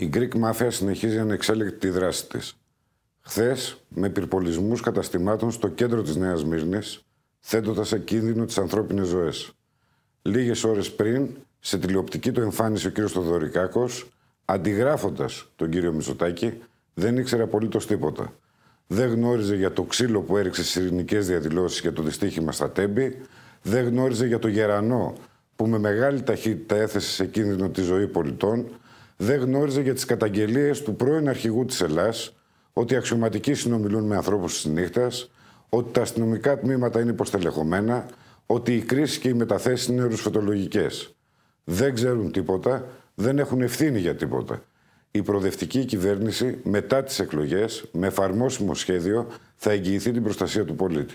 Η Greek Mafia συνεχίζει ανεξέλεγκτη τη δράση της. Χθες, με πυρπολισμούς καταστημάτων στο κέντρο της Νέας Μύρνης, θέτοντας σε κίνδυνο τις ανθρώπινες ζωές. Λίγες ώρες πριν, σε τηλεοπτική του εμφάνιση ο κ. Στοδωρικάκο, αντιγράφοντας τον κύριο Μητσοτάκη, δεν ήξερε απολύτως τίποτα. Δεν γνώριζε για το ξύλο που έριξε στις ειρηνικές διαδηλώσεις για το δυστύχημα στα Τέμπη, δεν γνώριζε για το γερανό που με μεγάλη ταχύτητα έθεσε σε κίνδυνο τη ζωή πολιτών δεν γνώριζε για τις καταγγελίες του πρώην αρχηγού της Ελλάς ότι οι αξιωματικοί συνομιλούν με ανθρώπους της νύχτας, ότι τα αστυνομικά τμήματα είναι υποστελεχωμένα, ότι η κρίση και οι μεταθέσεις είναι ρουσφετολογικέ. Δεν ξέρουν τίποτα, δεν έχουν ευθύνη για τίποτα. Η προοδευτική κυβέρνηση μετά τις εκλογές, με εφαρμόσιμο σχέδιο, θα εγγυηθεί την προστασία του πολίτη.